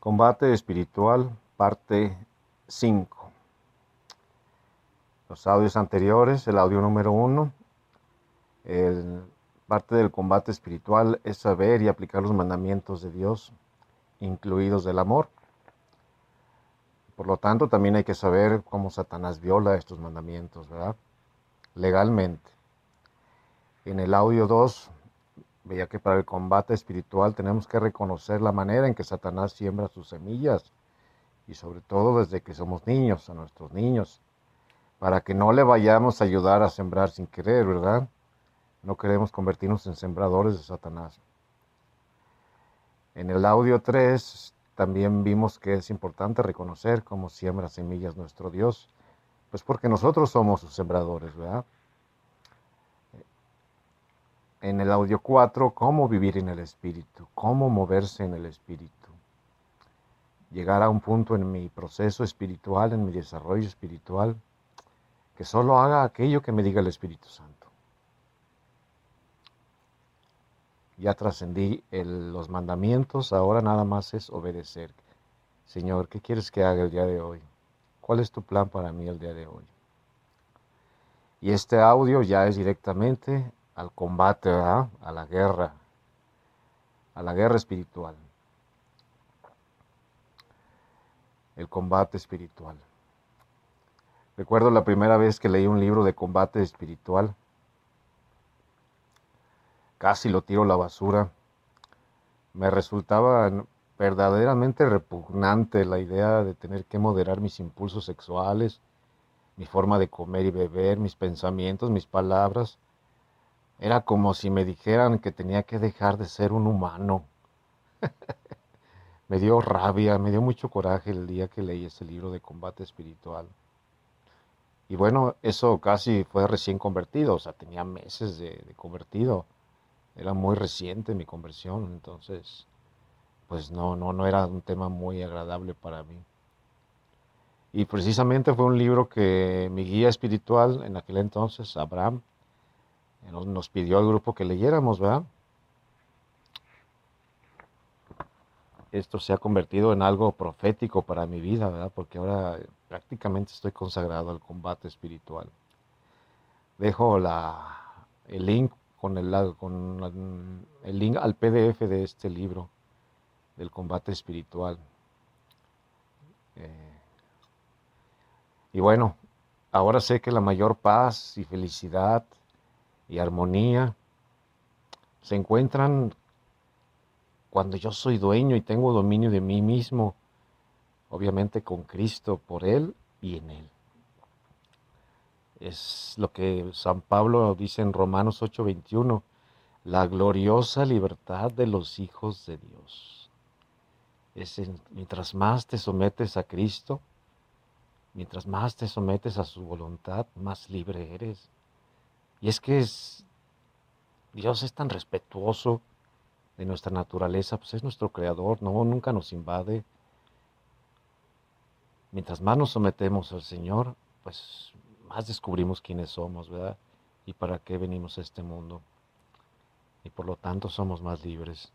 Combate Espiritual, parte 5. Los audios anteriores, el audio número 1, parte del combate espiritual es saber y aplicar los mandamientos de Dios, incluidos del amor. Por lo tanto, también hay que saber cómo Satanás viola estos mandamientos, ¿verdad? Legalmente. En el audio 2 veía que para el combate espiritual tenemos que reconocer la manera en que Satanás siembra sus semillas y sobre todo desde que somos niños, a nuestros niños, para que no le vayamos a ayudar a sembrar sin querer, ¿verdad? No queremos convertirnos en sembradores de Satanás. En el audio 3 también vimos que es importante reconocer cómo siembra semillas nuestro Dios, pues porque nosotros somos sus sembradores, ¿verdad? en el audio 4, cómo vivir en el Espíritu, cómo moverse en el Espíritu. Llegar a un punto en mi proceso espiritual, en mi desarrollo espiritual, que solo haga aquello que me diga el Espíritu Santo. Ya trascendí los mandamientos, ahora nada más es obedecer. Señor, ¿qué quieres que haga el día de hoy? ¿Cuál es tu plan para mí el día de hoy? Y este audio ya es directamente al combate, a la guerra, a la guerra espiritual, el combate espiritual. Recuerdo la primera vez que leí un libro de combate espiritual, casi lo tiro a la basura, me resultaba verdaderamente repugnante la idea de tener que moderar mis impulsos sexuales, mi forma de comer y beber, mis pensamientos, mis palabras, era como si me dijeran que tenía que dejar de ser un humano. me dio rabia, me dio mucho coraje el día que leí ese libro de combate espiritual. Y bueno, eso casi fue recién convertido, o sea, tenía meses de, convertido. Era muy reciente mi conversión, entonces, pues no, no, no era un tema muy agradable para mí. Y precisamente fue un libro que mi guía espiritual en aquel entonces, Abraham, nos, pidió al grupo que leyéramos, ¿verdad? Esto se ha convertido en algo profético para mi vida, ¿verdad? Porque ahora prácticamente estoy consagrado al combate espiritual. Dejo el link con el, con el link al PDF de este libro del combate espiritual. Eh, y bueno, ahora sé que la mayor paz y felicidad y armonía se encuentran cuando yo soy dueño y tengo dominio de mí mismo, obviamente con Cristo, por Él y en Él. Es lo que San Pablo dice en Romanos 8:21, la gloriosa libertad de los hijos de Dios. Es mientras más te sometes a Cristo, mientras más te sometes a su voluntad, más libre eres y es que Dios es tan respetuoso de nuestra naturaleza, pues es nuestro creador, no, nunca nos invade. Mientras más nos sometemos al Señor, pues más descubrimos quiénes somos, ¿verdad? Y para qué venimos a este mundo. Y por lo tanto somos más libres.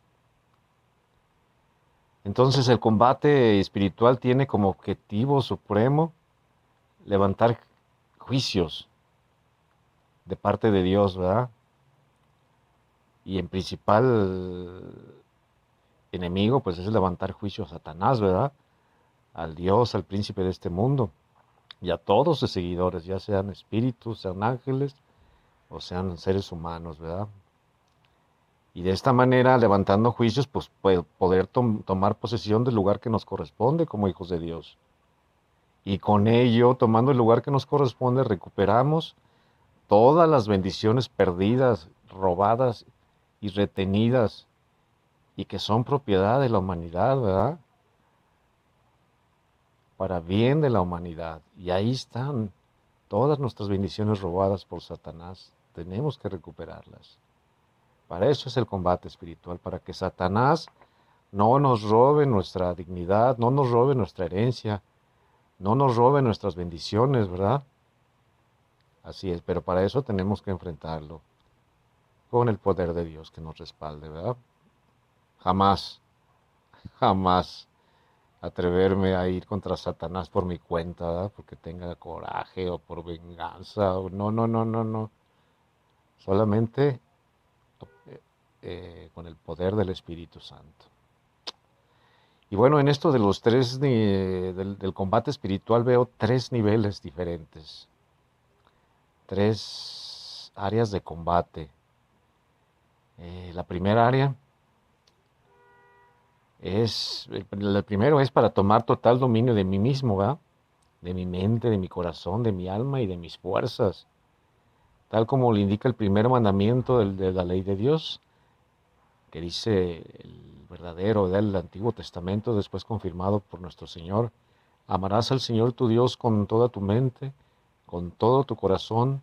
Entonces el combate espiritual tiene como objetivo supremo levantar juicios de parte de Dios, ¿verdad? Y en principal enemigo, pues es levantar juicio a Satanás, ¿verdad? Al Dios, al príncipe de este mundo y a todos sus seguidores, ya sean espíritus, sean ángeles o sean seres humanos, ¿verdad? Y de esta manera, levantando juicios, pues, pues poder tomar posesión del lugar que nos corresponde como hijos de Dios. Y con ello, tomando el lugar que nos corresponde, recuperamos todas las bendiciones perdidas, robadas y retenidas y que son propiedad de la humanidad, ¿verdad? Para bien de la humanidad. Y ahí están todas nuestras bendiciones robadas por Satanás. Tenemos que recuperarlas. Para eso es el combate espiritual, para que Satanás no nos robe nuestra dignidad, no nos robe nuestra herencia, no nos robe nuestras bendiciones, ¿verdad? Así es, pero para eso tenemos que enfrentarlo con el poder de Dios que nos respalde, ¿verdad? Jamás, jamás atreverme a ir contra Satanás por mi cuenta, porque tenga coraje o por venganza. O no, no, no, no, no. Solamente eh, eh, con el poder del Espíritu Santo. Y bueno, en esto de los tres, del combate espiritual veo tres niveles diferentes tres áreas de combate. Eh, la primera área es, eh, el primero es para tomar total dominio de mí mismo, de mi mente, de mi corazón, de mi alma y de mis fuerzas, tal como le indica el primer mandamiento de la ley de Dios, que dice el verdadero del Antiguo Testamento, después confirmado por nuestro Señor, amarás al Señor tu Dios con toda tu mente, con todo tu corazón,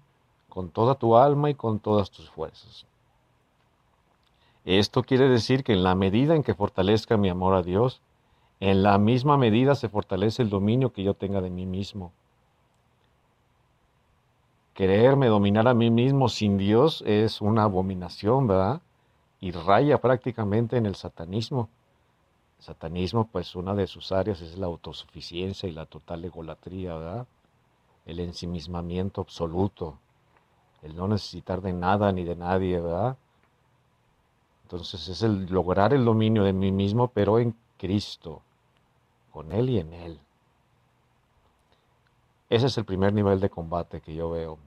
con toda tu alma y con todas tus fuerzas. Esto quiere decir que en la medida en que fortalezca mi amor a Dios, en la misma medida se fortalece el dominio que yo tenga de mí mismo. Quererme dominar a mí mismo sin Dios es una abominación, ¿verdad? Y raya prácticamente en el satanismo. satanismo, pues una de sus áreas es la autosuficiencia y la total egolatría, ¿verdad? el ensimismamiento absoluto, el no necesitar de nada ni de nadie, ¿verdad? Entonces es el lograr el dominio de mí mismo, pero en Cristo, con Él y en Él. Ese es el primer nivel de combate que yo veo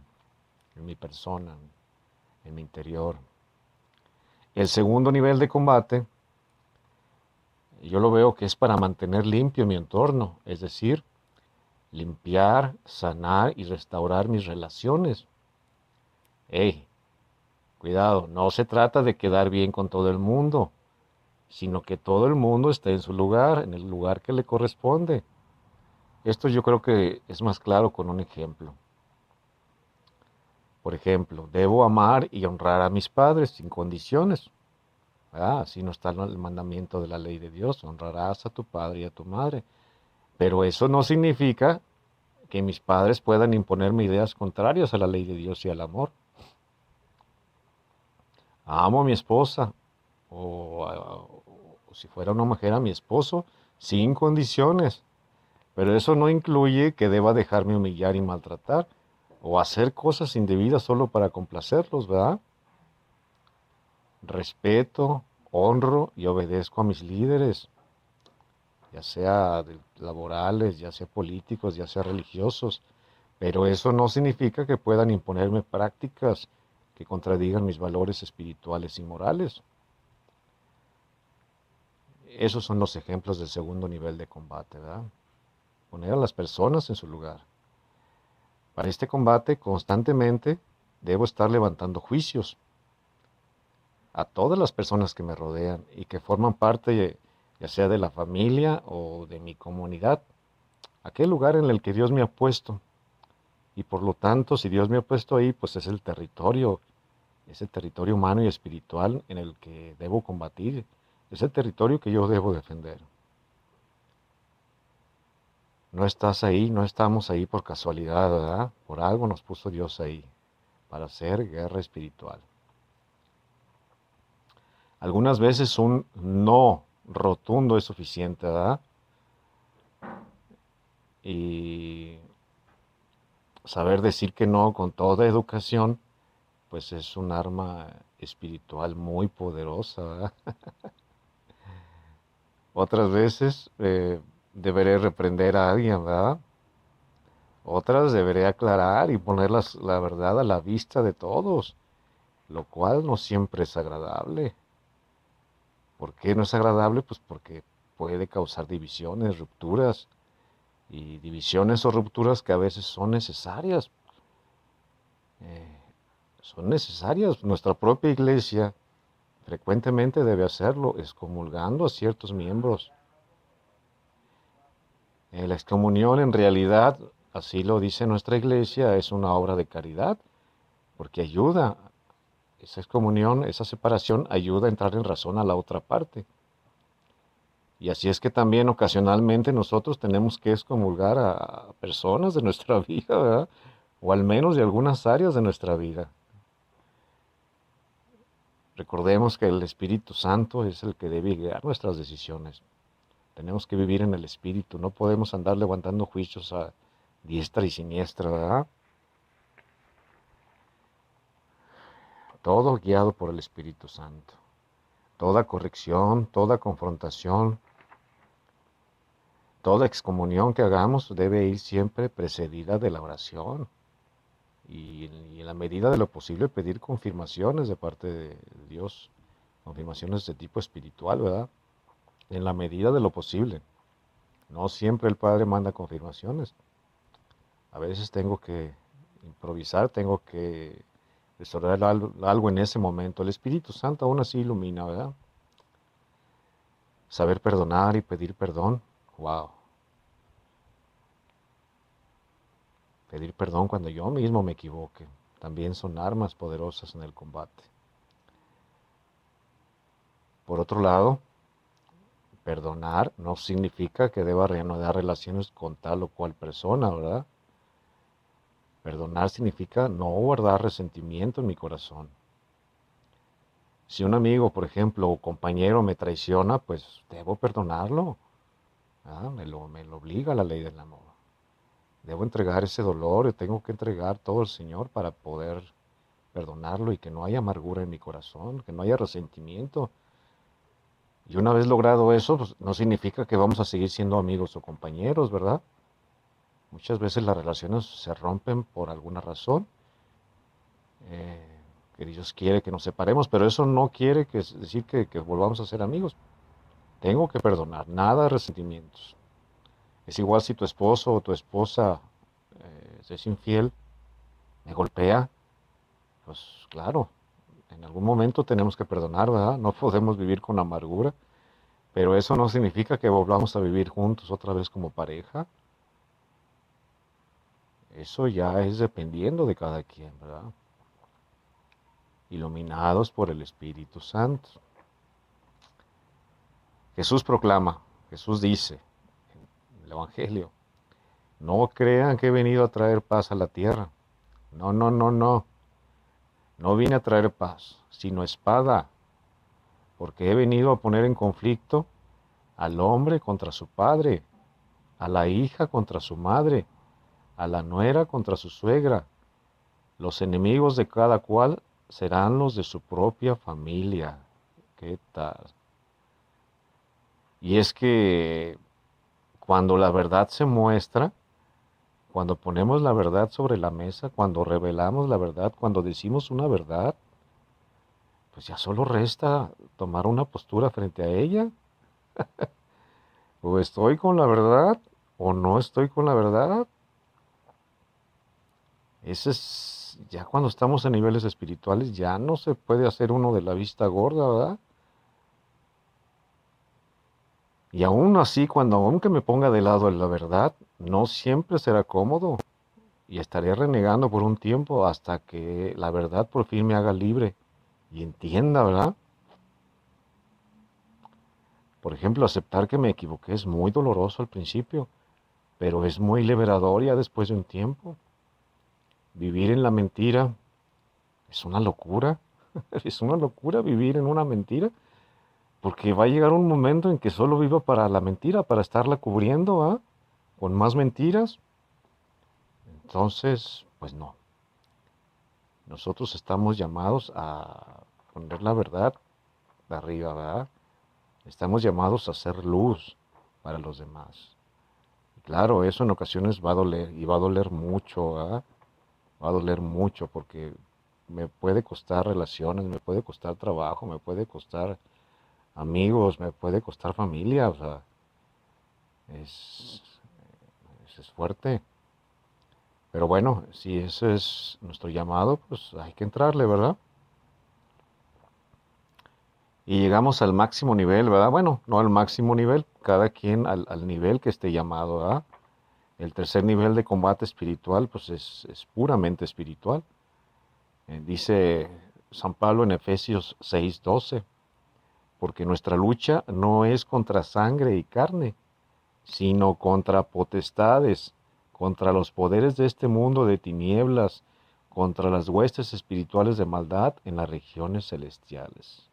en mi persona, en mi interior. El segundo nivel de combate, yo lo veo que es para mantener limpio mi entorno, es decir, limpiar, sanar y restaurar mis relaciones. ¡Ey! cuidado, no se trata de quedar bien con todo el mundo, sino que todo el mundo esté en su lugar, en el lugar que le corresponde. Esto yo creo que es más claro con un ejemplo. Por ejemplo, debo amar y honrar a mis padres sin condiciones. Ah, así no está el mandamiento de la ley de Dios, honrarás a tu padre y a tu madre. Pero eso no significa que mis padres puedan imponerme ideas contrarias a la ley de Dios y al amor. Amo a mi esposa, o, si fuera una mujer a mi esposo, sin condiciones. Pero eso no incluye que deba dejarme humillar y maltratar, o hacer cosas indebidas solo para complacerlos, ¿verdad? Respeto, honro y obedezco a mis líderes ya sea laborales, ya sea políticos, ya sea religiosos, pero eso no significa que puedan imponerme prácticas que contradigan mis valores espirituales y morales. Esos son los ejemplos del segundo nivel de combate, ¿verdad? Poner a las personas en su lugar. Para este combate constantemente debo estar levantando juicios a todas las personas que me rodean y que forman parte ya sea de la familia o de mi comunidad, aquel lugar en el que Dios me ha puesto. Y por lo tanto, si Dios me ha puesto ahí, pues es el territorio, ese territorio humano y espiritual en el que debo combatir, ese territorio que yo debo defender. No estás ahí, no estamos ahí por casualidad, ¿verdad? Por algo nos puso Dios ahí, para hacer guerra espiritual. Algunas veces un no rotundo es suficiente, ¿verdad? Y saber decir que no con toda educación, pues es un arma espiritual muy poderosa. Otras veces eh, deberé reprender a alguien, ¿verdad? Otras deberé aclarar y poner la verdad a la vista de todos, lo cual no siempre es agradable. ¿Por qué no es agradable? Pues porque puede causar divisiones, rupturas, y divisiones o rupturas que a veces son necesarias. Eh, son necesarias. Nuestra propia iglesia frecuentemente debe hacerlo, excomulgando a ciertos miembros. Eh, la excomunión en realidad, así lo dice nuestra iglesia, es una obra de caridad, porque ayuda esa excomunión, esa separación ayuda a entrar en razón a la otra parte. Y así es que también ocasionalmente nosotros tenemos que excomulgar a personas de nuestra vida, ¿verdad? o al menos de algunas áreas de nuestra vida. Recordemos que el Espíritu Santo es el que debe guiar nuestras decisiones. Tenemos que vivir en el Espíritu, no podemos andar levantando juicios a diestra y siniestra, ¿verdad? todo guiado por el Espíritu Santo. Toda corrección, toda confrontación, toda excomunión que hagamos debe ir siempre precedida de la oración y, en la medida de lo posible pedir confirmaciones de parte de Dios, confirmaciones de tipo espiritual, ¿verdad? En la medida de lo posible. No siempre el Padre manda confirmaciones. A veces tengo que improvisar, tengo que algo en ese momento. El Espíritu Santo aún así ilumina, ¿verdad? Saber perdonar y pedir perdón, wow. Pedir perdón cuando yo mismo me equivoque, también son armas poderosas en el combate. Por otro lado, perdonar no significa que deba reanudar relaciones con tal o cual persona, ¿verdad? Perdonar significa no guardar resentimiento en mi corazón. Si un amigo, por ejemplo, o compañero me traiciona, pues debo perdonarlo. Ah, me, lo, obliga la ley del amor. Debo entregar ese dolor, tengo que entregar todo al Señor para poder perdonarlo y que no haya amargura en mi corazón, que no haya resentimiento. Y una vez logrado eso, pues, no significa que vamos a seguir siendo amigos o compañeros, ¿verdad? Muchas veces las relaciones se rompen por alguna razón. Eh, que Dios quiere que nos separemos, pero eso no quiere que, decir que, volvamos a ser amigos. Tengo que perdonar, nada de resentimientos. Es igual si tu esposo o tu esposa eh, es infiel, me golpea, pues claro, en algún momento tenemos que perdonar, ¿verdad? No podemos vivir con amargura, pero eso no significa que volvamos a vivir juntos otra vez como pareja. Eso ya es dependiendo de cada quien, ¿verdad? Iluminados por el Espíritu Santo. Jesús proclama, Jesús dice en el Evangelio, no crean que he venido a traer paz a la tierra. No, no, no, no. No vine a traer paz, sino espada, porque he venido a poner en conflicto al hombre contra su padre, a la hija contra su madre, a la nuera contra su suegra. Los enemigos de cada cual serán los de su propia familia. ¿Qué tal? Y es que cuando la verdad se muestra, cuando ponemos la verdad sobre la mesa, cuando revelamos la verdad, cuando decimos una verdad, pues ya solo resta tomar una postura frente a ella. o estoy con la verdad o no estoy con la verdad. Ese es, ya cuando estamos en niveles espirituales, ya no se puede hacer uno de la vista gorda, ¿verdad? Y aún así, cuando aunque me ponga de lado la verdad, no siempre será cómodo y estaré renegando por un tiempo hasta que la verdad por fin me haga libre y entienda, ¿verdad? Por ejemplo, aceptar que me equivoqué es muy doloroso al principio, pero es muy liberador ya después de un tiempo. Vivir en la mentira es una locura. es una locura vivir en una mentira. Porque va a llegar un momento en que solo viva para la mentira, para estarla cubriendo ¿ah? con más mentiras. Entonces, pues no. Nosotros estamos llamados a poner la verdad de arriba, ¿verdad? Estamos llamados a ser luz para los demás. Claro, eso en ocasiones va a doler y va a doler mucho, va a doler mucho porque me puede costar relaciones, me puede costar trabajo, me puede costar amigos, me puede costar familia, o sea, es, fuerte. Pero bueno, si ese es nuestro llamado, pues hay que entrarle, ¿verdad? y llegamos al máximo nivel, ¿verdad? Bueno, no al máximo nivel, cada quien al, al nivel que esté llamado, a el tercer nivel de combate espiritual, pues es, puramente espiritual. Eh, dice San Pablo en Efesios 6:12, porque nuestra lucha no es contra sangre y carne, sino contra potestades, contra los poderes de este mundo de tinieblas, contra las huestes espirituales de maldad en las regiones celestiales.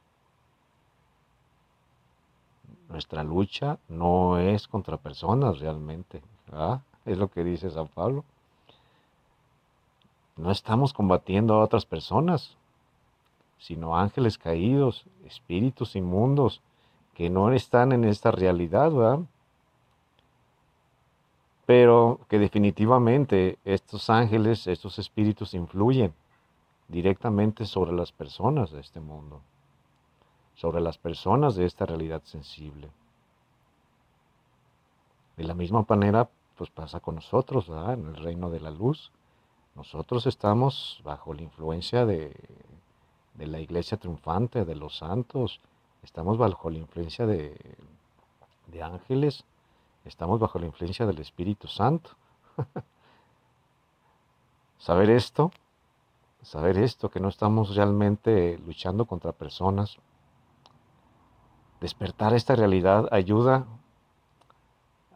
Nuestra lucha no es contra personas realmente. ¿verdad? es lo que dice San Pablo. No estamos combatiendo a otras personas, sino ángeles caídos, espíritus inmundos, que no están en esta realidad, ¿verdad? Pero que definitivamente estos ángeles, estos espíritus influyen directamente sobre las personas de este mundo, sobre las personas de esta realidad sensible. De la misma manera, pues pasa con nosotros, En el reino de la luz. Nosotros estamos bajo la influencia de, la iglesia triunfante, de los santos, estamos bajo la influencia de, de ángeles, estamos bajo la influencia del Espíritu Santo. saber esto, saber esto, que no estamos realmente luchando contra personas, despertar esta realidad ayuda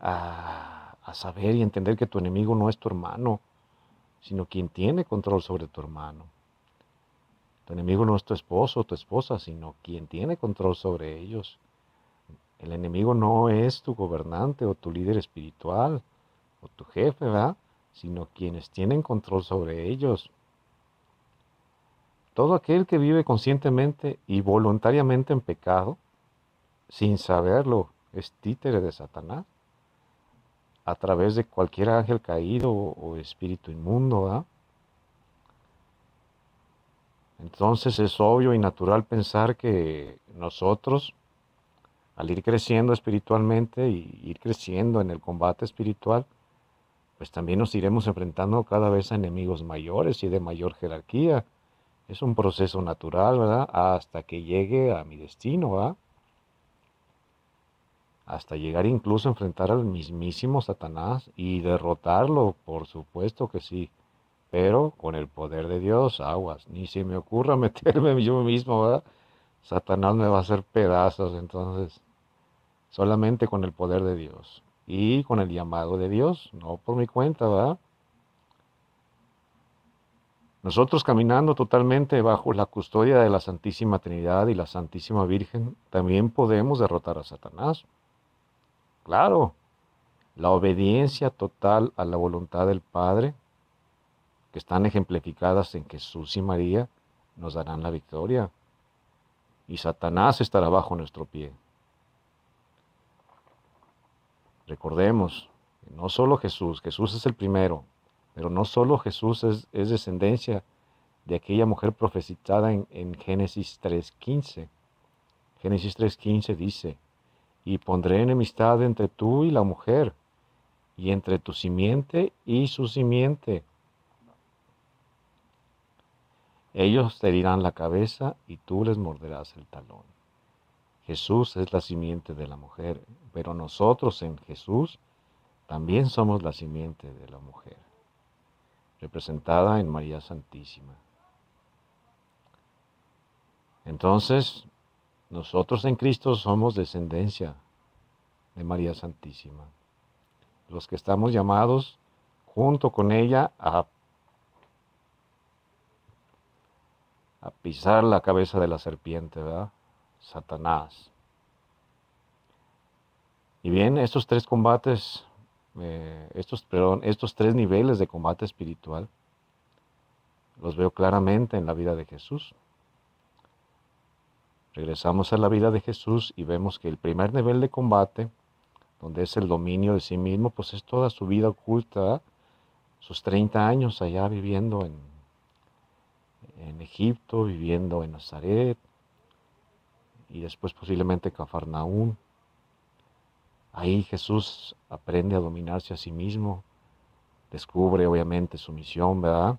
a a saber y entender que tu enemigo no es tu hermano, sino quien tiene control sobre tu hermano. Tu enemigo no es tu esposo o tu esposa, sino quien tiene control sobre ellos. El enemigo no es tu gobernante o tu líder espiritual o tu jefe, ¿verdad? Sino quienes tienen control sobre ellos. Todo aquel que vive conscientemente y voluntariamente en pecado, sin saberlo, es títere de Satanás a través de cualquier ángel caído o, espíritu inmundo. ¿verdad? Entonces es obvio y natural pensar que nosotros, al ir creciendo espiritualmente y ir creciendo en el combate espiritual, pues también nos iremos enfrentando cada vez a enemigos mayores y de mayor jerarquía. Es un proceso natural, ¿verdad? Hasta que llegue a mi destino, ¿verdad? hasta llegar incluso a enfrentar al mismísimo Satanás y derrotarlo, por supuesto que sí. Pero con el poder de Dios, aguas, ni se me ocurra meterme yo mismo, ¿verdad? Satanás me va a hacer pedazos, entonces, solamente con el poder de Dios y con el llamado de Dios, no por mi cuenta, ¿verdad? Nosotros caminando totalmente bajo la custodia de la Santísima Trinidad y la Santísima Virgen, también podemos derrotar a Satanás. Claro, la obediencia total a la voluntad del Padre, que están ejemplificadas en Jesús y María, nos darán la victoria. Y Satanás estará bajo nuestro pie. Recordemos, no solo Jesús, Jesús es el primero, pero no solo Jesús es, descendencia de aquella mujer profetizada en, en Génesis 3.15. Génesis 3.15 dice, y pondré enemistad entre tú y la mujer, y entre tu simiente y su simiente. Ellos te herirán la cabeza y tú les morderás el talón. Jesús es la simiente de la mujer, pero nosotros en Jesús también somos la simiente de la mujer, representada en María Santísima. Entonces, nosotros en Cristo somos descendencia de María Santísima. Los que estamos llamados junto con ella a, pisar la cabeza de la serpiente, ¿verdad? Satanás. Y bien, estos tres combates, eh, estos, perdón, estos tres niveles de combate espiritual, los veo claramente en la vida de Jesús. Regresamos a la vida de Jesús y vemos que el primer nivel de combate, donde es el dominio de sí mismo, pues es toda su vida oculta, sus 30 años allá viviendo en, en Egipto, viviendo en Nazaret y después posiblemente Cafarnaún. Ahí Jesús aprende a dominarse a sí mismo, descubre obviamente su misión, ¿verdad?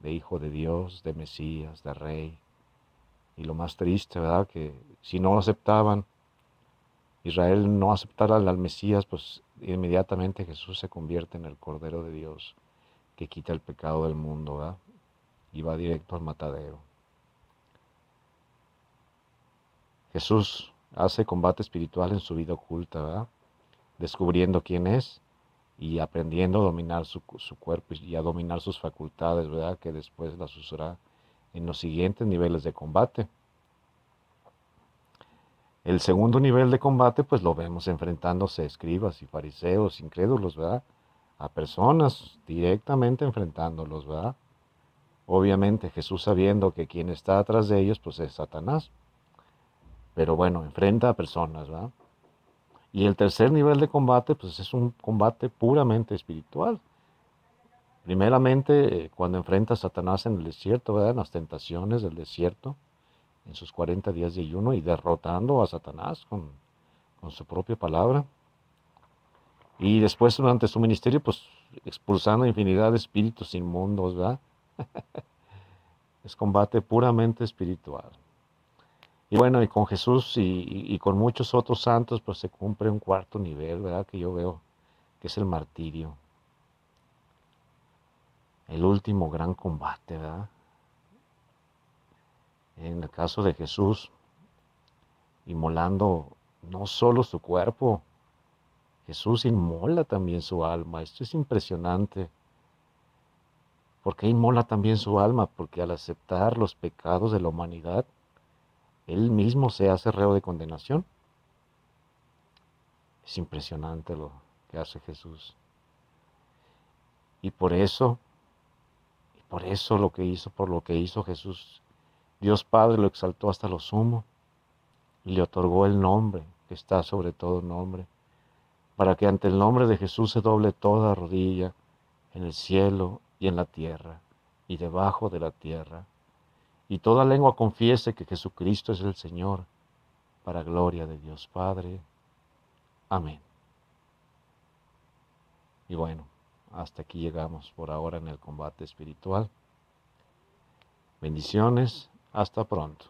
De hijo de Dios, de Mesías, de rey, y lo más triste, ¿verdad? Que si no lo aceptaban, Israel no aceptara al Mesías, pues inmediatamente Jesús se convierte en el Cordero de Dios que quita el pecado del mundo, ¿verdad? Y va directo al matadero. Jesús hace combate espiritual en su vida oculta, ¿verdad? Descubriendo quién es y aprendiendo a dominar su, su cuerpo y a dominar sus facultades, ¿verdad? Que después las usará en los siguientes niveles de combate. El segundo nivel de combate, pues lo vemos enfrentándose a escribas y fariseos incrédulos, ¿verdad? A personas directamente enfrentándolos, ¿verdad? Obviamente Jesús sabiendo que quien está atrás de ellos, pues es Satanás. Pero bueno, enfrenta a personas, ¿verdad? Y el tercer nivel de combate, pues es un combate puramente espiritual, Primeramente, eh, cuando enfrenta a Satanás en el desierto, ¿verdad? en las tentaciones del desierto, en sus 40 días de ayuno y derrotando a Satanás con, con su propia palabra. Y después durante su ministerio, pues expulsando infinidad de espíritus inmundos, ¿verdad? es combate puramente espiritual. Y bueno, y con Jesús y, y, con muchos otros santos, pues se cumple un cuarto nivel, ¿verdad? Que yo veo, que es el martirio el último gran combate, ¿verdad? En el caso de Jesús, inmolando no solo su cuerpo, Jesús inmola también su alma. Esto es impresionante. ¿Por qué inmola también su alma? Porque al aceptar los pecados de la humanidad, él mismo se hace reo de condenación. Es impresionante lo que hace Jesús. Y por eso por eso lo que hizo, por lo que hizo Jesús, Dios Padre lo exaltó hasta lo sumo y le otorgó el nombre que está sobre todo nombre, para que ante el nombre de Jesús se doble toda rodilla en el cielo y en la tierra y debajo de la tierra, y toda lengua confiese que Jesucristo es el Señor, para gloria de Dios Padre. Amén. Y bueno, hasta aquí llegamos por ahora en el combate espiritual. Bendiciones, hasta pronto.